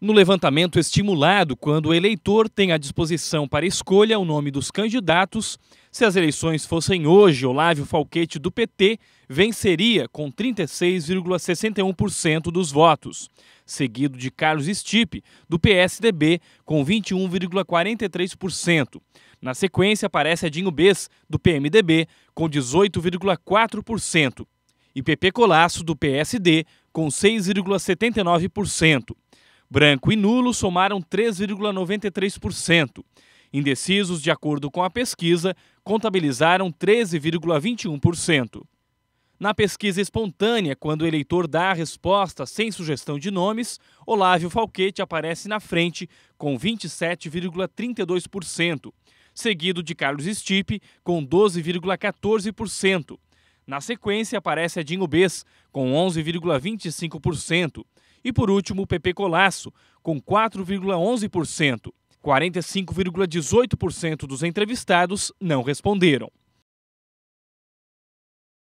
No levantamento estimulado, quando o eleitor tem à disposição para escolha o nome dos candidatos, se as eleições fossem hoje, Olávio Falquete do PT venceria com 36,61% dos votos, seguido de Carlos Stipe, do PSDB, com 21,43%. Na sequência, aparece Adinho Bes, do PMDB, com 18,4%, e Pepe Colasso, do PSD, com 6,79%. Branco e nulo somaram 3,93%. Indecisos, de acordo com a pesquisa, contabilizaram 13,21%. Na pesquisa espontânea, quando o eleitor dá a resposta sem sugestão de nomes, Olávio Falquete aparece na frente com 27,32%, seguido de Carlos Stipe com 12,14%. Na sequência aparece Adinho Bes, com 11,25%, e por último, o PP Colasso, com 4,11%. 45,18% dos entrevistados não responderam.